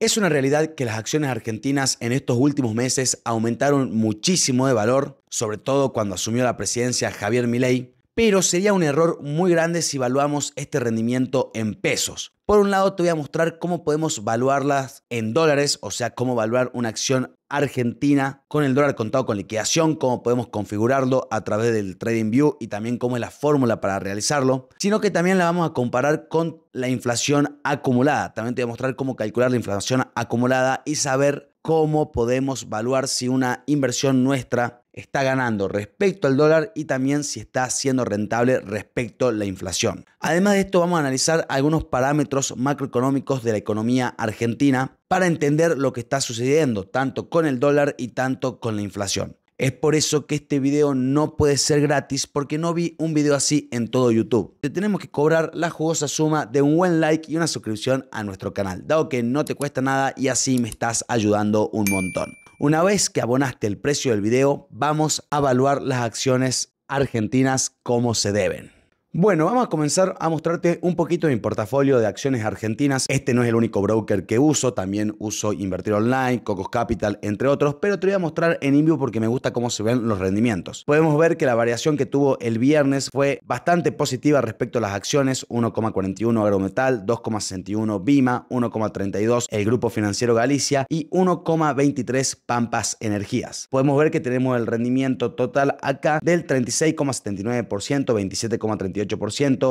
Es una realidad que las acciones argentinas en estos últimos meses aumentaron muchísimo de valor, sobre todo cuando asumió la presidencia Javier Milei, pero sería un error muy grande si evaluamos este rendimiento en pesos. Por un lado te voy a mostrar cómo podemos valuarlas en dólares, o sea, cómo evaluar una acción argentina con el dólar contado con liquidación, cómo podemos configurarlo a través del Trading View y también cómo es la fórmula para realizarlo, sino que también la vamos a comparar con la inflación acumulada. También te voy a mostrar cómo calcular la inflación acumulada y saber cómo podemos evaluar si una inversión nuestra está ganando respecto al dólar y también si está siendo rentable respecto a la inflación. Además de esto vamos a analizar algunos parámetros macroeconómicos de la economía argentina para entender lo que está sucediendo tanto con el dólar y tanto con la inflación. Es por eso que este video no puede ser gratis porque no vi un video así en todo YouTube. Te tenemos que cobrar la jugosa suma de un buen like y una suscripción a nuestro canal, dado que no te cuesta nada y así me estás ayudando un montón. Una vez que abonaste el precio del video, vamos a evaluar las acciones argentinas como se deben. Bueno, vamos a comenzar a mostrarte un poquito mi portafolio de acciones argentinas. Este no es el único broker que uso, también uso Invertir Online, Cocos Capital, entre otros, pero te voy a mostrar en InView porque me gusta cómo se ven los rendimientos. Podemos ver que la variación que tuvo el viernes fue bastante positiva respecto a las acciones, 1,41 Agrometal, 2,61 Bima, 1,32 el Grupo Financiero Galicia y 1,23 Pampas Energías. Podemos ver que tenemos el rendimiento total acá del 36,79%, 27,38%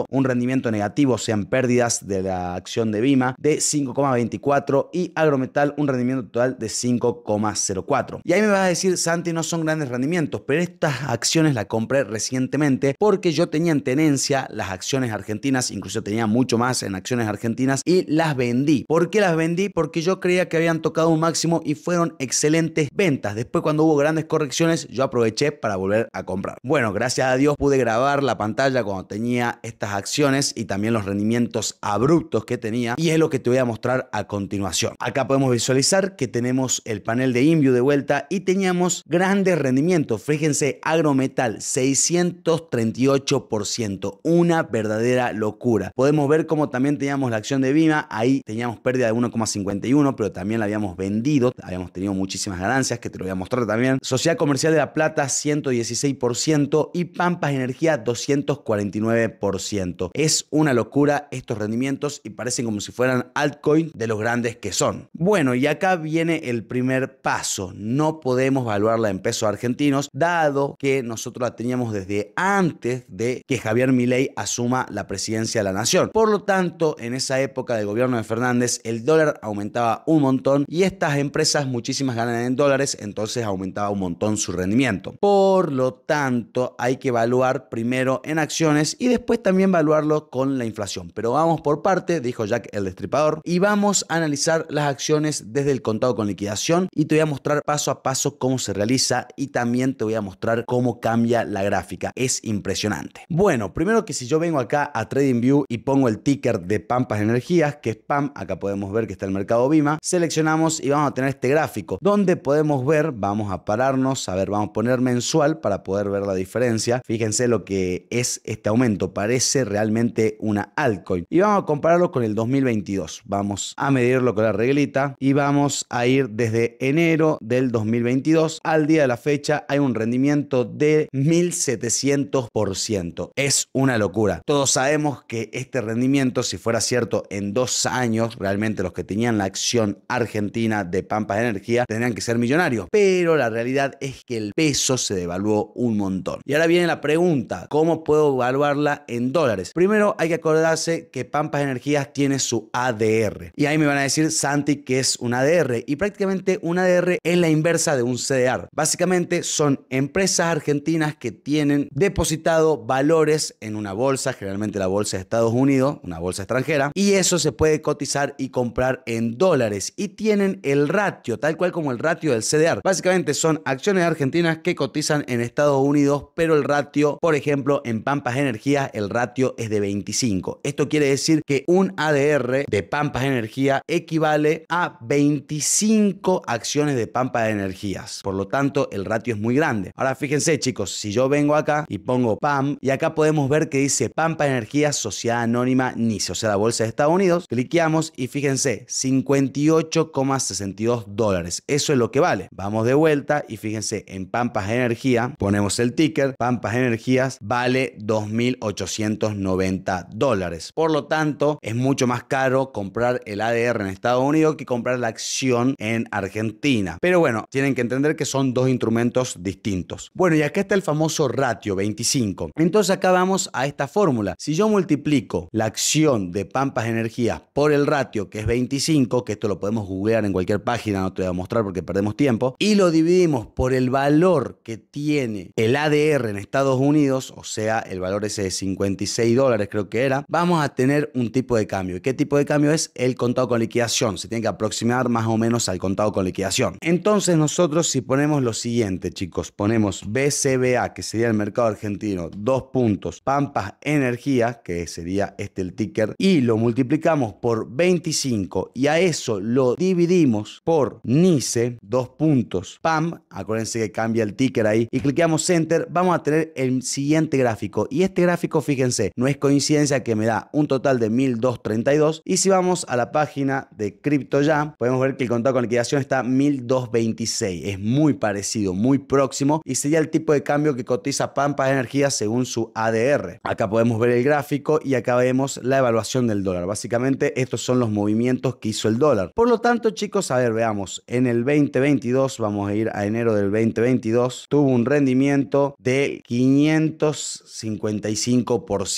un rendimiento negativo, sean pérdidas de la acción de Bima, de 5,24% y Agrometal un rendimiento total de 5,04%. Y ahí me vas a decir, Santi, no son grandes rendimientos, pero estas acciones las compré recientemente porque yo tenía en tenencia las acciones argentinas, incluso tenía mucho más en acciones argentinas y las vendí. ¿Por qué las vendí? Porque yo creía que habían tocado un máximo y fueron excelentes ventas. Después cuando hubo grandes correcciones, yo aproveché para volver a comprar. Bueno, gracias a Dios pude grabar la pantalla cuando tenía tenía estas acciones y también los rendimientos abruptos que tenía y es lo que te voy a mostrar a continuación. Acá podemos visualizar que tenemos el panel de InView de vuelta y teníamos grandes rendimientos. Fíjense, Agrometal 638%, una verdadera locura. Podemos ver cómo también teníamos la acción de Vima, ahí teníamos pérdida de 1,51, pero también la habíamos vendido, habíamos tenido muchísimas ganancias que te lo voy a mostrar también. Sociedad Comercial de la Plata 116% y Pampas Energía 249 es una locura estos rendimientos y parecen como si fueran altcoin de los grandes que son. Bueno, y acá viene el primer paso. No podemos valuarla en pesos argentinos, dado que nosotros la teníamos desde antes de que Javier Milei asuma la presidencia de la nación. Por lo tanto, en esa época del gobierno de Fernández, el dólar aumentaba un montón y estas empresas muchísimas ganan en dólares, entonces aumentaba un montón su rendimiento. Por lo tanto, hay que evaluar primero en acciones y después también evaluarlo con la inflación. Pero vamos por parte, dijo Jack el Destripador, y vamos a analizar las acciones desde el contado con liquidación y te voy a mostrar paso a paso cómo se realiza y también te voy a mostrar cómo cambia la gráfica. Es impresionante. Bueno, primero que si yo vengo acá a TradingView y pongo el ticker de Pampas Energías, que es PAM, acá podemos ver que está el mercado BIMA, seleccionamos y vamos a tener este gráfico donde podemos ver, vamos a pararnos, a ver, vamos a poner mensual para poder ver la diferencia. Fíjense lo que es este aumento parece realmente una altcoin. Y vamos a compararlo con el 2022. Vamos a medirlo con la reglita y vamos a ir desde enero del 2022 al día de la fecha. Hay un rendimiento de 1700%. Es una locura. Todos sabemos que este rendimiento, si fuera cierto, en dos años, realmente los que tenían la acción argentina de Pampas de Energía tendrían que ser millonarios. Pero la realidad es que el peso se devaluó un montón. Y ahora viene la pregunta, ¿cómo puedo evaluar en dólares. Primero hay que acordarse que Pampas Energías tiene su ADR. Y ahí me van a decir, Santi, que es un ADR. Y prácticamente un ADR es la inversa de un CDR. Básicamente son empresas argentinas que tienen depositado valores en una bolsa, generalmente la bolsa de Estados Unidos, una bolsa extranjera, y eso se puede cotizar y comprar en dólares. Y tienen el ratio, tal cual como el ratio del CDR. Básicamente son acciones argentinas que cotizan en Estados Unidos, pero el ratio, por ejemplo, en Pampas Energías, el ratio es de 25. Esto quiere decir que un ADR de Pampas Energía equivale a 25 acciones de Pampas Energías. Por lo tanto, el ratio es muy grande. Ahora fíjense, chicos, si yo vengo acá y pongo PAM, y acá podemos ver que dice Pampas Energía Sociedad Anónima NICE, o sea, la bolsa de Estados Unidos, cliqueamos y fíjense, 58,62 dólares. Eso es lo que vale. Vamos de vuelta y fíjense, en Pampas Energía ponemos el ticker, Pampas Energías vale 2000 890 dólares. Por lo tanto, es mucho más caro comprar el ADR en Estados Unidos que comprar la acción en Argentina. Pero bueno, tienen que entender que son dos instrumentos distintos. Bueno, y acá está el famoso ratio 25. Entonces acá vamos a esta fórmula. Si yo multiplico la acción de Pampas Energía por el ratio que es 25, que esto lo podemos googlear en cualquier página, no te voy a mostrar porque perdemos tiempo, y lo dividimos por el valor que tiene el ADR en Estados Unidos, o sea, el valor ese 56 dólares creo que era, vamos a tener un tipo de cambio. ¿Y qué tipo de cambio es? El contado con liquidación. Se tiene que aproximar más o menos al contado con liquidación. Entonces nosotros si ponemos lo siguiente, chicos, ponemos BCBA, que sería el mercado argentino, dos puntos, Pampas Energía, que sería este el ticker, y lo multiplicamos por 25 y a eso lo dividimos por NICE, dos puntos, PAM, acuérdense que cambia el ticker ahí, y cliqueamos Enter, vamos a tener el siguiente gráfico. Y este gráfico, fíjense, no es coincidencia que me da un total de 1232. Y si vamos a la página de Ya, podemos ver que el contado con liquidación está 1226. Es muy parecido, muy próximo y sería el tipo de cambio que cotiza Pampas Energía según su ADR. Acá podemos ver el gráfico y acá vemos la evaluación del dólar. Básicamente estos son los movimientos que hizo el dólar. Por lo tanto, chicos, a ver, veamos. En el 2022, vamos a ir a enero del 2022, tuvo un rendimiento de 555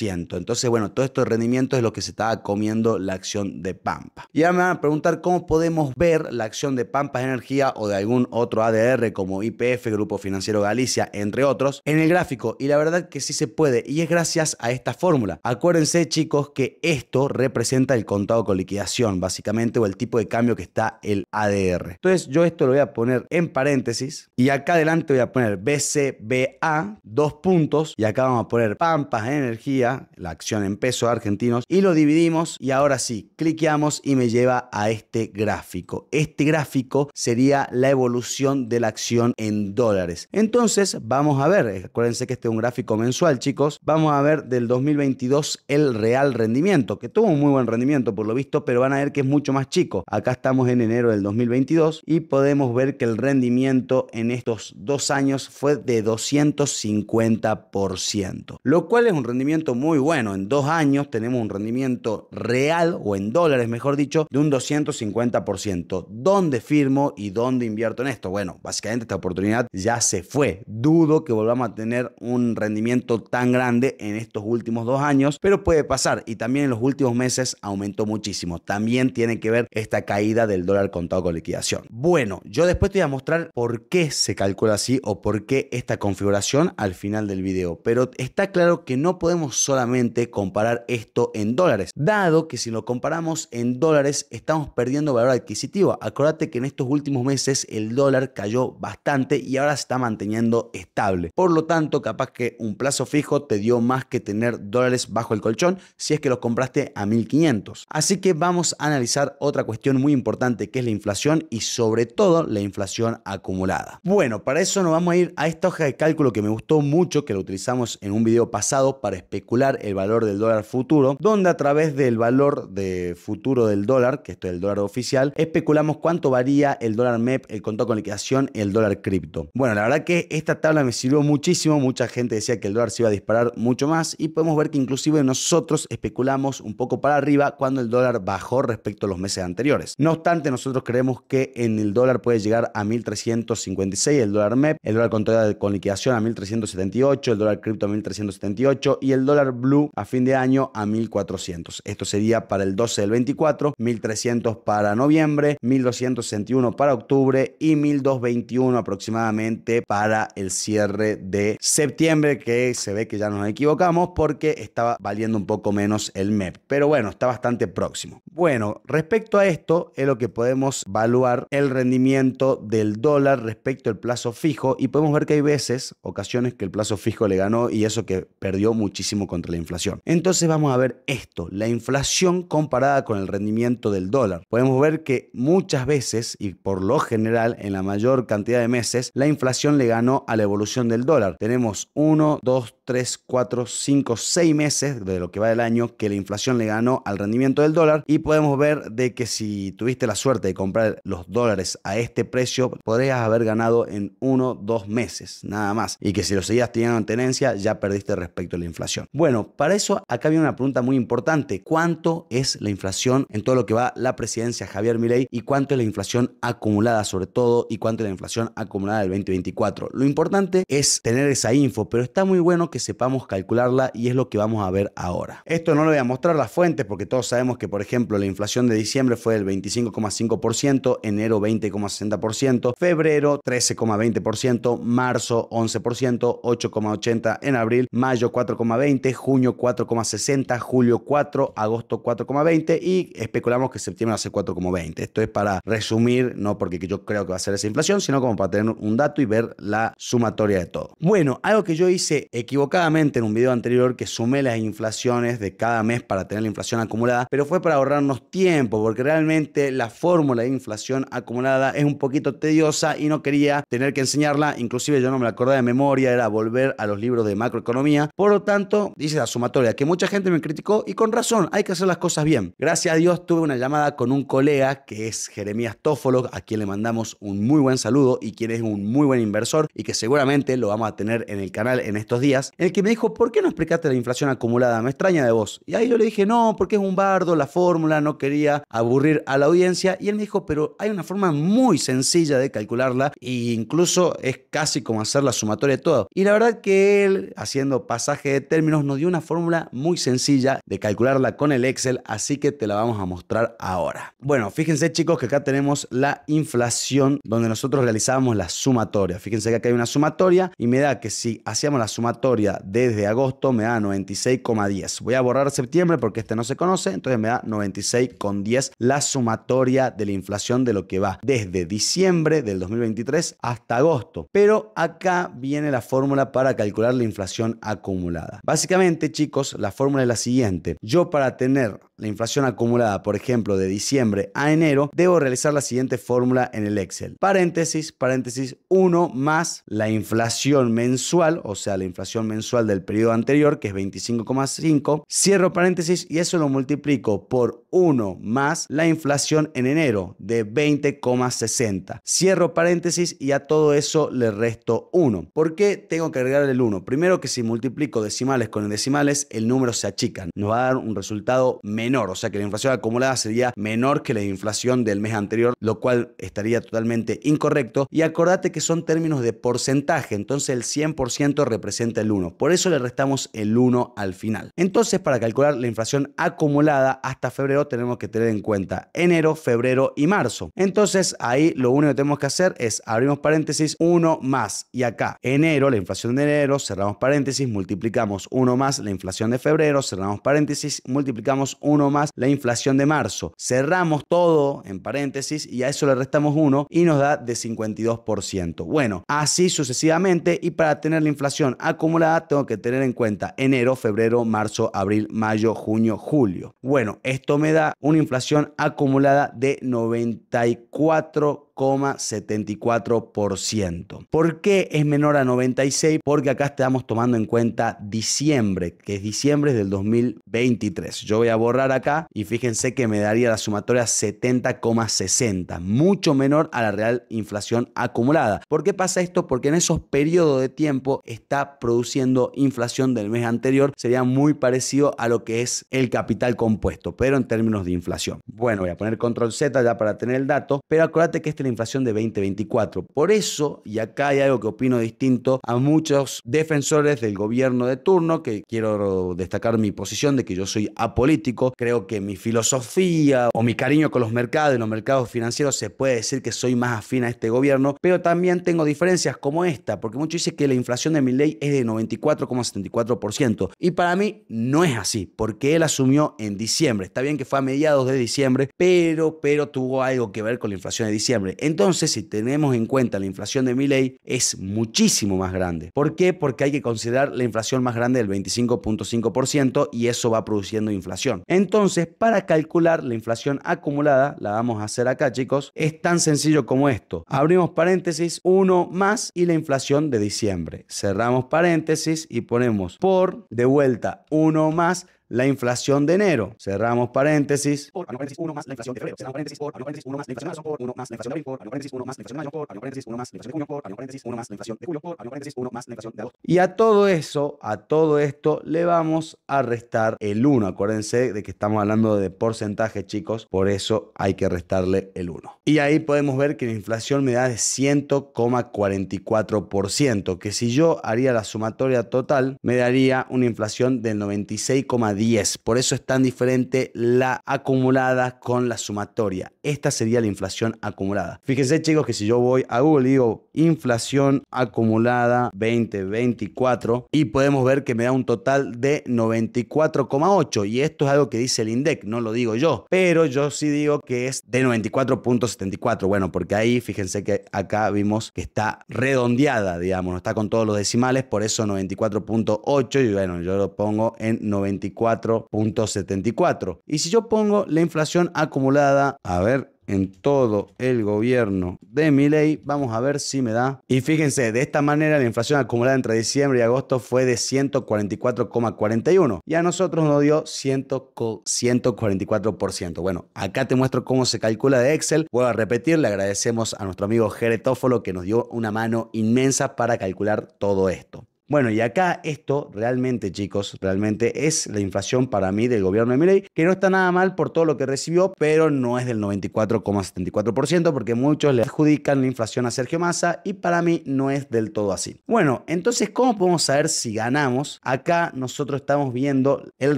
entonces, bueno, todo esto de rendimiento es lo que se estaba comiendo la acción de Pampa. Y ahora me van a preguntar cómo podemos ver la acción de pampa Energía o de algún otro ADR como IPF, Grupo Financiero Galicia, entre otros, en el gráfico. Y la verdad que sí se puede y es gracias a esta fórmula. Acuérdense, chicos, que esto representa el contado con liquidación, básicamente, o el tipo de cambio que está el ADR. Entonces, yo esto lo voy a poner en paréntesis y acá adelante voy a poner BCBA, dos puntos, y acá vamos a poner Pampa de energía, la acción en peso argentinos, y lo dividimos y ahora sí, cliqueamos y me lleva a este gráfico. Este gráfico sería la evolución de la acción en dólares. Entonces, vamos a ver, acuérdense que este es un gráfico mensual, chicos, vamos a ver del 2022 el real rendimiento, que tuvo un muy buen rendimiento por lo visto, pero van a ver que es mucho más chico. Acá estamos en enero del 2022 y podemos ver que el rendimiento en estos dos años fue de 250%, lo cual es un rendimiento muy bueno. En dos años tenemos un rendimiento real, o en dólares mejor dicho, de un 250%. ¿Dónde firmo y dónde invierto en esto? Bueno, básicamente esta oportunidad ya se fue. Dudo que volvamos a tener un rendimiento tan grande en estos últimos dos años, pero puede pasar. Y también en los últimos meses aumentó muchísimo. También tiene que ver esta caída del dólar contado con liquidación. Bueno, yo después te voy a mostrar por qué se calcula así o por qué esta configuración al final del video. Pero está claro que que no podemos solamente comparar esto en dólares, dado que si lo comparamos en dólares estamos perdiendo valor adquisitivo. Acordate que en estos últimos meses el dólar cayó bastante y ahora se está manteniendo estable. Por lo tanto, capaz que un plazo fijo te dio más que tener dólares bajo el colchón si es que los compraste a 1500. Así que vamos a analizar otra cuestión muy importante que es la inflación y sobre todo la inflación acumulada. Bueno, para eso nos vamos a ir a esta hoja de cálculo que me gustó mucho, que lo utilizamos en un video pasado para especular el valor del dólar futuro, donde a través del valor de futuro del dólar, que esto es el dólar oficial, especulamos cuánto varía el dólar MEP, el contado con liquidación, el dólar cripto. Bueno, la verdad que esta tabla me sirvió muchísimo, mucha gente decía que el dólar se iba a disparar mucho más y podemos ver que inclusive nosotros especulamos un poco para arriba cuando el dólar bajó respecto a los meses anteriores. No obstante, nosotros creemos que en el dólar puede llegar a 1356 el dólar MEP, el dólar contado con liquidación a 1378, el dólar cripto a 1378 y el dólar blue a fin de año a 1.400. Esto sería para el 12 del 24, 1.300 para noviembre, 1.261 para octubre y 1.221 aproximadamente para el cierre de septiembre, que se ve que ya nos equivocamos porque estaba valiendo un poco menos el MEP. Pero bueno, está bastante próximo. Bueno, respecto a esto, es lo que podemos evaluar el rendimiento del dólar respecto al plazo fijo y podemos ver que hay veces, ocasiones que el plazo fijo le ganó y eso que perdió dio muchísimo contra la inflación. Entonces vamos a ver esto, la inflación comparada con el rendimiento del dólar. Podemos ver que muchas veces y por lo general en la mayor cantidad de meses, la inflación le ganó a la evolución del dólar. Tenemos 1, 2, 3, 4, 5, 6 meses de lo que va del año que la inflación le ganó al rendimiento del dólar y podemos ver de que si tuviste la suerte de comprar los dólares a este precio podrías haber ganado en 1, 2 meses nada más y que si lo seguías teniendo en tenencia ya perdiste respecto a la inflación. Bueno, para eso acá viene una pregunta muy importante. ¿Cuánto es la inflación en todo lo que va la presidencia Javier Milei y cuánto es la inflación acumulada sobre todo y cuánto es la inflación acumulada del 2024? Lo importante es tener esa info, pero está muy bueno que sepamos calcularla y es lo que vamos a ver ahora. Esto no lo voy a mostrar las fuentes porque todos sabemos que, por ejemplo, la inflación de diciembre fue del 25,5%, enero 20,60%, febrero 13,20%, marzo 11%, 8,80% en abril, mayo 4,20%, junio 4,60%, julio 4%, agosto 4,20% y especulamos que septiembre va a ser 4,20%. Esto es para resumir, no porque yo creo que va a ser esa inflación, sino como para tener un dato y ver la sumatoria de todo. Bueno, algo que yo hice equivocado en un video anterior que sumé las inflaciones de cada mes para tener la inflación acumulada, pero fue para ahorrarnos tiempo, porque realmente la fórmula de inflación acumulada es un poquito tediosa y no quería tener que enseñarla, inclusive yo no me la acordaba de memoria, era volver a los libros de macroeconomía. Por lo tanto, dice la sumatoria que mucha gente me criticó y con razón, hay que hacer las cosas bien. Gracias a Dios tuve una llamada con un colega que es Jeremías Tófolo, a quien le mandamos un muy buen saludo y quien es un muy buen inversor y que seguramente lo vamos a tener en el canal en estos días el que me dijo, ¿por qué no explicaste la inflación acumulada? Me extraña de vos. Y ahí yo le dije, no, porque es un bardo, la fórmula, no quería aburrir a la audiencia. Y él me dijo, pero hay una forma muy sencilla de calcularla e incluso es casi como hacer la sumatoria de todo. Y la verdad que él, haciendo pasaje de términos, nos dio una fórmula muy sencilla de calcularla con el Excel, así que te la vamos a mostrar ahora. Bueno, fíjense chicos que acá tenemos la inflación donde nosotros realizábamos la sumatoria. Fíjense que acá hay una sumatoria y me da que si hacíamos la sumatoria desde agosto me da 96,10. Voy a borrar septiembre porque este no se conoce, entonces me da 96,10 la sumatoria de la inflación de lo que va desde diciembre del 2023 hasta agosto. Pero acá viene la fórmula para calcular la inflación acumulada. Básicamente, chicos, la fórmula es la siguiente. Yo para tener la inflación acumulada, por ejemplo, de diciembre a enero, debo realizar la siguiente fórmula en el Excel. Paréntesis, paréntesis, 1 más la inflación mensual, o sea, la inflación mensual del periodo anterior, que es 25,5, cierro paréntesis y eso lo multiplico por 1 más la inflación en enero de 20,60. Cierro paréntesis y a todo eso le resto 1. ¿Por qué tengo que agregar el 1? Primero que si multiplico decimales con decimales, el número se achican. Nos va a dar un resultado menor, o sea que la inflación acumulada sería menor que la inflación del mes anterior, lo cual estaría totalmente incorrecto. Y acordate que son términos de porcentaje, entonces el 100% representa el 1. Por eso le restamos el 1 al final. Entonces, para calcular la inflación acumulada hasta febrero, tenemos que tener en cuenta enero, febrero y marzo. Entonces ahí lo único que tenemos que hacer es abrimos paréntesis uno más y acá enero, la inflación de enero, cerramos paréntesis, multiplicamos uno más la inflación de febrero, cerramos paréntesis, multiplicamos uno más la inflación de marzo. Cerramos todo en paréntesis y a eso le restamos uno y nos da de 52%. Bueno, así sucesivamente y para tener la inflación acumulada tengo que tener en cuenta enero, febrero, marzo, abril, mayo, junio, julio. Bueno, esto me da una inflación acumulada de 94 74%. ¿Por qué es menor a 96? Porque acá estamos tomando en cuenta diciembre, que es diciembre del 2023. Yo voy a borrar acá y fíjense que me daría la sumatoria 70,60, mucho menor a la real inflación acumulada. ¿Por qué pasa esto? Porque en esos periodos de tiempo está produciendo inflación del mes anterior, sería muy parecido a lo que es el capital compuesto, pero en términos de inflación. Bueno, voy a poner control Z ya para tener el dato, pero acuérdate que este inflación de 2024. Por eso, y acá hay algo que opino distinto a muchos defensores del gobierno de turno, que quiero destacar mi posición de que yo soy apolítico, creo que mi filosofía o mi cariño con los mercados y los mercados financieros se puede decir que soy más afín a este gobierno, pero también tengo diferencias como esta, porque muchos dicen que la inflación de mi ley es de 94,74%, y para mí no es así, porque él asumió en diciembre, está bien que fue a mediados de diciembre, pero, pero tuvo algo que ver con la inflación de diciembre. Entonces, si tenemos en cuenta la inflación de Milley, es muchísimo más grande. ¿Por qué? Porque hay que considerar la inflación más grande del 25.5% y eso va produciendo inflación. Entonces, para calcular la inflación acumulada, la vamos a hacer acá, chicos, es tan sencillo como esto. Abrimos paréntesis, 1 más y la inflación de diciembre. Cerramos paréntesis y ponemos por de vuelta 1 más la inflación de enero. Cerramos paréntesis. Por paréntesis 1 más la inflación de febrero. Cerramos paréntesis por paréntesis 1 más la inflación de marzo por 1 más la inflación de abril por paréntesis 1 más la inflación de mayo por paréntesis 1 más la inflación de junio por paréntesis 1 más la inflación de julio por paréntesis 1 más la inflación de agosto. Y a todo eso, a todo esto le vamos a restar el 1. Acuérdense de que estamos hablando de porcentaje, chicos, por eso hay que restarle el 1. Y ahí podemos ver que la inflación me da de 100,44%, que si yo haría la sumatoria total me daría una inflación del 96,10 10. Por eso es tan diferente la acumulada con la sumatoria. Esta sería la inflación acumulada. Fíjense chicos que si yo voy a Google digo inflación acumulada 2024 y podemos ver que me da un total de 94,8 y esto es algo que dice el INDEC, no lo digo yo, pero yo sí digo que es de 94.74. Bueno, porque ahí fíjense que acá vimos que está redondeada, digamos, no está con todos los decimales, por eso 94.8 y bueno, yo lo pongo en 94. 4.74. Y si yo pongo la inflación acumulada, a ver, en todo el gobierno de mi ley Vamos a ver si me da. Y fíjense, de esta manera la inflación acumulada entre diciembre y agosto fue de 144,41 y a nosotros nos dio 144%. Bueno, acá te muestro cómo se calcula de Excel. voy a repetir, le agradecemos a nuestro amigo Geretófolo que nos dio una mano inmensa para calcular todo esto. Bueno, y acá esto realmente, chicos, realmente es la inflación para mí del gobierno de Milei, que no está nada mal por todo lo que recibió, pero no es del 94,74%, porque muchos le adjudican la inflación a Sergio Massa y para mí no es del todo así. Bueno, entonces, ¿cómo podemos saber si ganamos? Acá nosotros estamos viendo el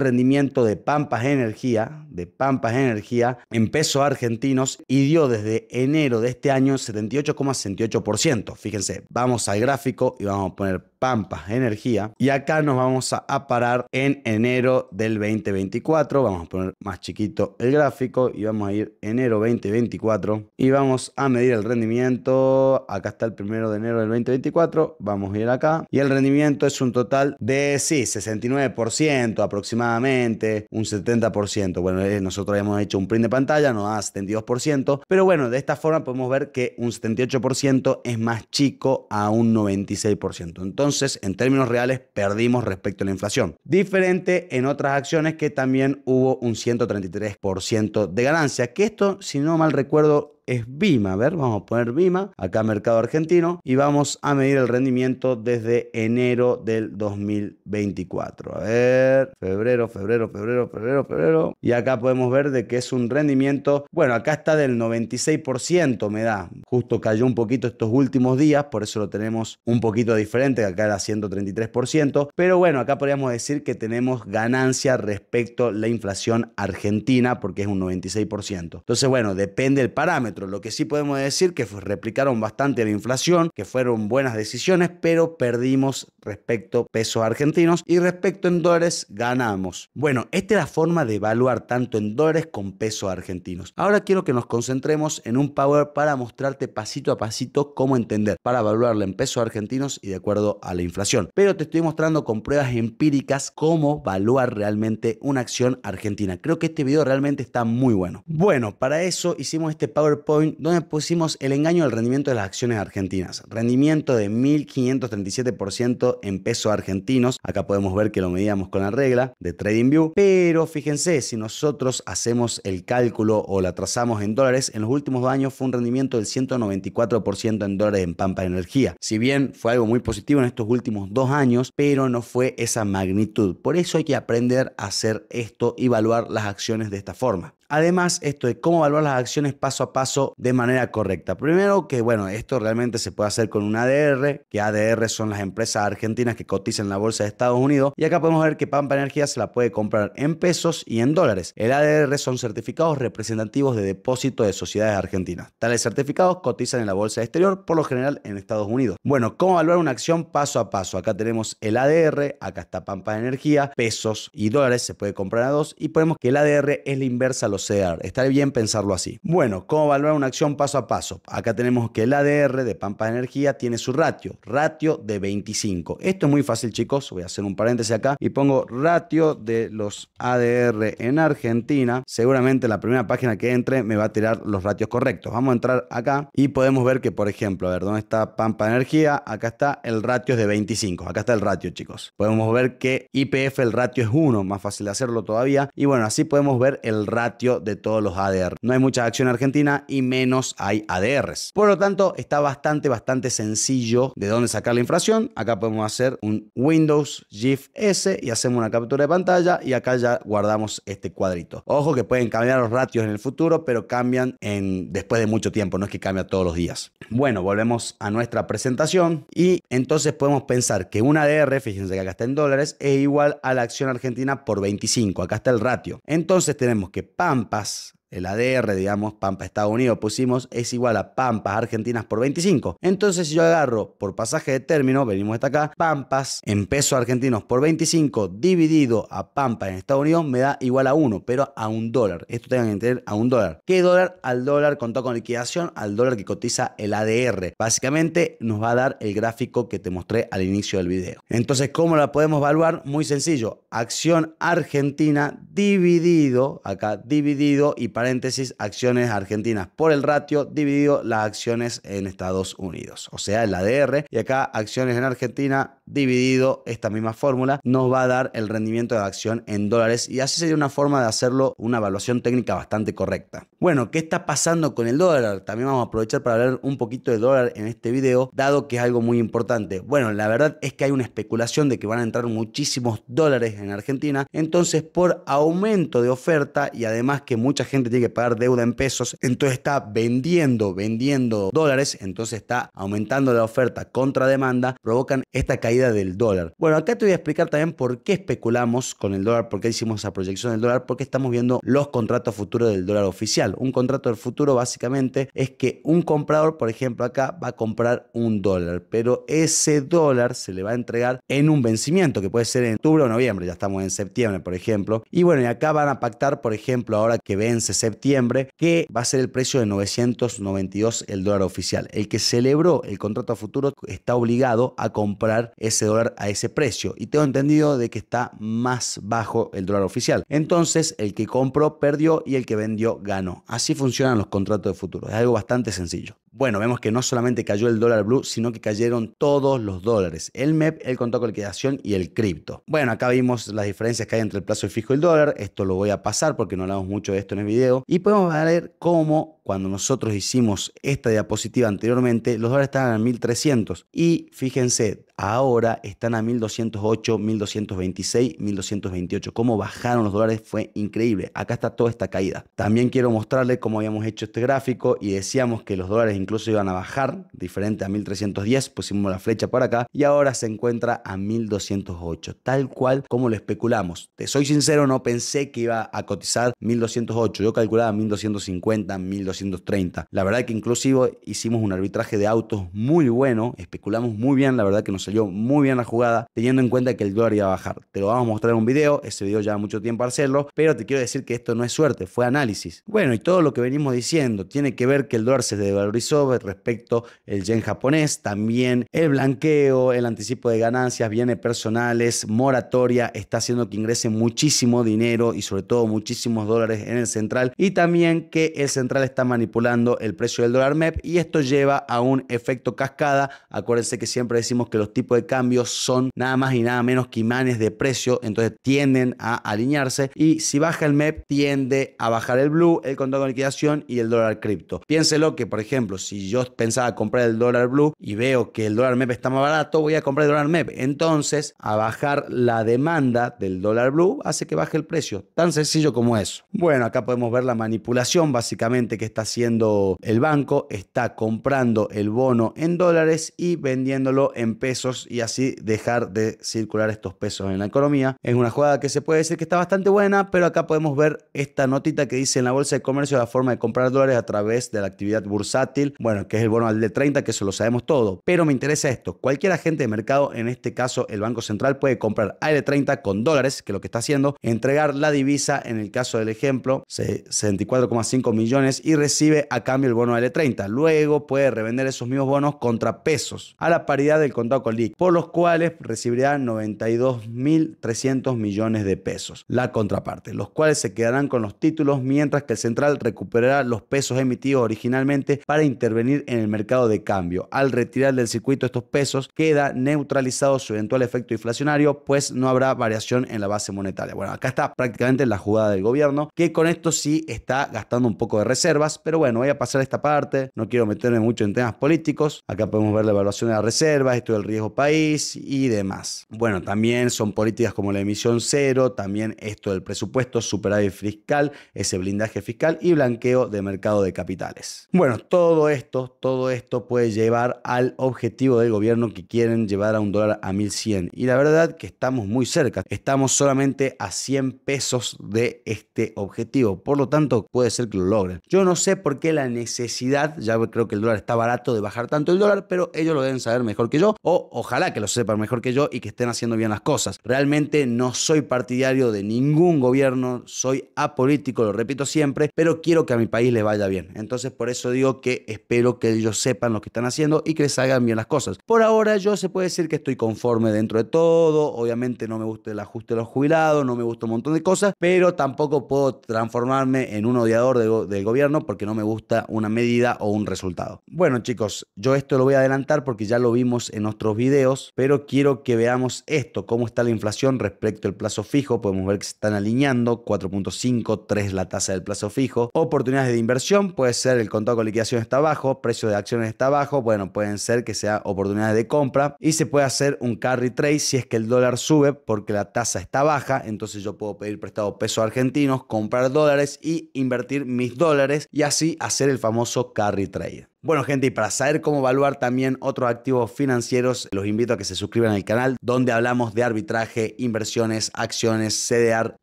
rendimiento de Pampas Energía, de Pampas Energía en pesos argentinos y dio desde enero de este año 78,68%. Fíjense, vamos al gráfico y vamos a poner Pampas energía. Y acá nos vamos a, parar en enero del 2024. Vamos a poner más chiquito el gráfico y vamos a ir enero 2024. Y vamos a medir el rendimiento. Acá está el primero de enero del 2024. Vamos a ir acá. Y el rendimiento es un total de, sí, 69% aproximadamente, un 70%. Bueno, eh, nosotros habíamos hecho un print de pantalla, nos da 72%. Pero bueno, de esta forma podemos ver que un 78% es más chico a un 96%. Entonces, en en términos reales perdimos respecto a la inflación. Diferente en otras acciones que también hubo un 133% de ganancia, que esto, si no mal recuerdo, es Bima. A ver, vamos a poner Bima, acá mercado argentino, y vamos a medir el rendimiento desde enero del 2024. A ver, febrero, febrero, febrero, febrero, febrero. Y acá podemos ver de que es un rendimiento, bueno, acá está del 96% me da. Justo cayó un poquito estos últimos días, por eso lo tenemos un poquito diferente, acá era 133%, pero bueno, acá podríamos decir que tenemos ganancia respecto a la inflación argentina porque es un 96%. Entonces, bueno, depende del parámetro lo que sí podemos decir que replicaron bastante la inflación, que fueron buenas decisiones, pero perdimos respecto pesos argentinos y respecto en dólares ganamos. Bueno, esta es la forma de evaluar tanto en dólares con pesos argentinos. Ahora quiero que nos concentremos en un power para mostrarte pasito a pasito cómo entender, para evaluarle en pesos argentinos y de acuerdo a la inflación. Pero te estoy mostrando con pruebas empíricas cómo evaluar realmente una acción argentina. Creo que este video realmente está muy bueno. Bueno, para eso hicimos este power donde pusimos el engaño del rendimiento de las acciones argentinas. Rendimiento de 1.537% en pesos argentinos. Acá podemos ver que lo medíamos con la regla de TradingView. Pero fíjense, si nosotros hacemos el cálculo o la trazamos en dólares, en los últimos dos años fue un rendimiento del 194% en dólares en Pampa Energía. Si bien fue algo muy positivo en estos últimos dos años, pero no fue esa magnitud. Por eso hay que aprender a hacer esto y evaluar las acciones de esta forma. Además, esto de cómo evaluar las acciones paso a paso de manera correcta. Primero, que bueno, esto realmente se puede hacer con un ADR, que ADR son las empresas argentinas que cotizan en la bolsa de Estados Unidos. Y acá podemos ver que Pampa Energía se la puede comprar en pesos y en dólares. El ADR son certificados representativos de depósito de sociedades argentinas. Tales certificados cotizan en la bolsa exterior, por lo general en Estados Unidos. Bueno, ¿cómo evaluar una acción paso a paso? Acá tenemos el ADR, acá está Pampa Energía, pesos y dólares, se puede comprar a dos. Y ponemos que el ADR es la inversa a los estar bien pensarlo así. Bueno, ¿cómo evaluar una acción paso a paso? Acá tenemos que el ADR de Pampa de Energía tiene su ratio, ratio de 25. Esto es muy fácil, chicos. Voy a hacer un paréntesis acá y pongo ratio de los ADR en Argentina. Seguramente la primera página que entre me va a tirar los ratios correctos. Vamos a entrar acá y podemos ver que, por ejemplo, a ver, ¿dónde está Pampa Energía? Acá está el ratio de 25. Acá está el ratio, chicos. Podemos ver que IPF el ratio es 1, más fácil de hacerlo todavía. Y bueno, así podemos ver el ratio de todos los ADR. No hay mucha acción argentina y menos hay ADRs. Por lo tanto, está bastante, bastante sencillo de dónde sacar la inflación. Acá podemos hacer un Windows GIF S y hacemos una captura de pantalla y acá ya guardamos este cuadrito. Ojo que pueden cambiar los ratios en el futuro, pero cambian en, después de mucho tiempo, no es que cambia todos los días. Bueno, volvemos a nuestra presentación y entonces podemos pensar que una ADR, fíjense que acá está en dólares, es igual a la acción argentina por 25. Acá está el ratio. Entonces tenemos que PAM trampas el ADR, digamos, Pampa Estados Unidos, pusimos es igual a Pampas Argentinas por 25. Entonces si yo agarro por pasaje de término, venimos hasta acá, Pampas en pesos argentinos por 25 dividido a Pampa en Estados Unidos me da igual a 1, pero a un dólar. Esto tengan que entender a un dólar. ¿Qué dólar? Al dólar contado con liquidación, al dólar que cotiza el ADR. Básicamente nos va a dar el gráfico que te mostré al inicio del video. Entonces, ¿cómo la podemos evaluar? Muy sencillo. Acción argentina dividido, acá dividido y para paréntesis, acciones argentinas por el ratio dividido las acciones en Estados Unidos, o sea, el ADR, y acá acciones en Argentina dividido esta misma fórmula nos va a dar el rendimiento de la acción en dólares y así sería una forma de hacerlo una evaluación técnica bastante correcta. Bueno, ¿qué está pasando con el dólar? También vamos a aprovechar para hablar un poquito de dólar en este video, dado que es algo muy importante. Bueno, la verdad es que hay una especulación de que van a entrar muchísimos dólares en Argentina, entonces por aumento de oferta y además que mucha gente tiene que pagar deuda en pesos, entonces está vendiendo, vendiendo dólares, entonces está aumentando la oferta contra demanda, provocan esta caída del dólar. Bueno, acá te voy a explicar también por qué especulamos con el dólar, por qué hicimos esa proyección del dólar, por qué estamos viendo los contratos futuros del dólar oficial. Un contrato del futuro básicamente es que un comprador, por ejemplo, acá va a comprar un dólar, pero ese dólar se le va a entregar en un vencimiento que puede ser en octubre o noviembre, ya estamos en septiembre, por ejemplo. Y bueno, y acá van a pactar, por ejemplo, ahora que vence septiembre, que va a ser el precio de 992 el dólar oficial. El que celebró el contrato futuro está obligado a comprar ese dólar a ese precio. Y tengo entendido de que está más bajo el dólar oficial. Entonces, el que compró perdió y el que vendió ganó. Así funcionan los contratos de futuro. Es algo bastante sencillo. Bueno, vemos que no solamente cayó el dólar blue, sino que cayeron todos los dólares, el MEP, el contrato de liquidación y el cripto. Bueno, acá vimos las diferencias que hay entre el plazo fijo y el dólar, esto lo voy a pasar porque no hablamos mucho de esto en el video, y podemos ver cómo cuando nosotros hicimos esta diapositiva anteriormente, los dólares estaban a 1300 y fíjense, ahora están a 1208, 1226, 1228. Cómo bajaron los dólares fue increíble. Acá está toda esta caída. También quiero mostrarle cómo habíamos hecho este gráfico y decíamos que los dólares incluso iban a bajar, diferente a 1310, pusimos la flecha por acá y ahora se encuentra a 1208, tal cual como lo especulamos. Te soy sincero, no pensé que iba a cotizar 1208, yo calculaba 1250, 1230. La verdad que inclusive hicimos un arbitraje de autos muy bueno, especulamos muy bien, la verdad que nos salió muy bien la jugada, teniendo en cuenta que el dólar iba a bajar. Te lo vamos a mostrar en un video, ese video ya mucho tiempo hacerlo, pero te quiero decir que esto no es suerte, fue análisis. Bueno, y todo lo que venimos diciendo tiene que ver que el dólar se desvalorizó respecto el yen japonés, también el blanqueo, el anticipo de ganancias, bienes personales, moratoria, está haciendo que ingrese muchísimo dinero y sobre todo muchísimos dólares en el central y también que el central está manipulando el precio del dólar MEP y esto lleva a un efecto cascada. Acuérdense que siempre decimos que los tipos de cambios son nada más y nada menos que imanes de precio, entonces tienden a alinearse y si baja el MEP tiende a bajar el blue, el contado de liquidación y el dólar cripto. Piénselo que por ejemplo si yo pensaba comprar el dólar blue y veo que el dólar MEP está más barato, voy a comprar el dólar MEP. Entonces, a bajar la demanda del dólar blue hace que baje el precio. Tan sencillo como eso. Bueno, acá podemos ver la manipulación básicamente que está haciendo el banco. Está comprando el bono en dólares y vendiéndolo en pesos y así dejar de circular estos pesos en la economía. Es una jugada que se puede decir que está bastante buena, pero acá podemos ver esta notita que dice en la Bolsa de Comercio la forma de comprar dólares a través de la actividad bursátil bueno, que es el bono al de 30, que eso lo sabemos todo. Pero me interesa esto. Cualquier agente de mercado, en este caso el Banco Central, puede comprar al 30 con dólares, que es lo que está haciendo, entregar la divisa, en el caso del ejemplo, 64,5 millones y recibe a cambio el bono al 30. Luego puede revender esos mismos bonos contra pesos a la paridad del contado con LIC, por los cuales recibirá 92.300 millones de pesos. La contraparte, los cuales se quedarán con los títulos mientras que el central recuperará los pesos emitidos originalmente para intervenir en el mercado de cambio. Al retirar del circuito estos pesos, queda neutralizado su eventual efecto inflacionario, pues no habrá variación en la base monetaria. Bueno, acá está prácticamente la jugada del gobierno, que con esto sí está gastando un poco de reservas, pero bueno, voy a pasar a esta parte, no quiero meterme mucho en temas políticos, acá podemos ver la evaluación de las reservas, esto del riesgo país y demás. Bueno, también son políticas como la emisión cero, también esto del presupuesto, superávit fiscal, ese blindaje fiscal y blanqueo de mercado de capitales. Bueno, todo todo esto puede llevar al objetivo del gobierno que quieren llevar a un dólar a 1100. Y la verdad que estamos muy cerca, estamos solamente a 100 pesos de este objetivo, por lo tanto puede ser que lo logren. Yo no sé por qué la necesidad, ya creo que el dólar está barato de bajar tanto el dólar, pero ellos lo deben saber mejor que yo, o ojalá que lo sepan mejor que yo y que estén haciendo bien las cosas. Realmente no soy partidario de ningún gobierno, soy apolítico, lo repito siempre, pero quiero que a mi país le vaya bien. Entonces por eso digo que Espero que ellos sepan lo que están haciendo y que les hagan bien las cosas. Por ahora yo se puede decir que estoy conforme dentro de todo. Obviamente no me gusta el ajuste de los jubilados, no me gusta un montón de cosas, pero tampoco puedo transformarme en un odiador del, gobierno porque no me gusta una medida o un resultado. Bueno chicos, yo esto lo voy a adelantar porque ya lo vimos en otros videos, pero quiero que veamos esto, cómo está la inflación respecto al plazo fijo. Podemos ver que se están alineando 4.5, 3 la tasa del plazo fijo. Oportunidades de inversión, puede ser el contado con liquidación estable bajo, precio de acciones está bajo, bueno, pueden ser que sea oportunidades de compra y se puede hacer un carry trade si es que el dólar sube porque la tasa está baja, entonces yo puedo pedir prestado pesos argentinos, comprar dólares y invertir mis dólares y así hacer el famoso carry trade. Bueno gente, y para saber cómo evaluar también otros activos financieros, los invito a que se suscriban al canal donde hablamos de arbitraje, inversiones, acciones, CDR,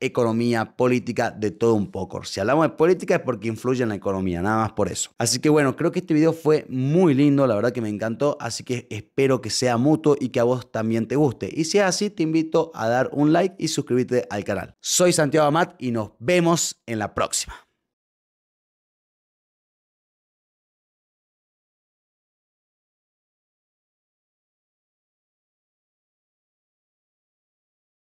economía, política, de todo un poco. Si hablamos de política es porque influye en la economía, nada más por eso. Así que bueno, creo que este video fue muy lindo, la verdad que me encantó, así que espero que sea mutuo y que a vos también te guste. Y si es así, te invito a dar un like y suscribirte al canal. Soy Santiago Amat y nos vemos en la próxima.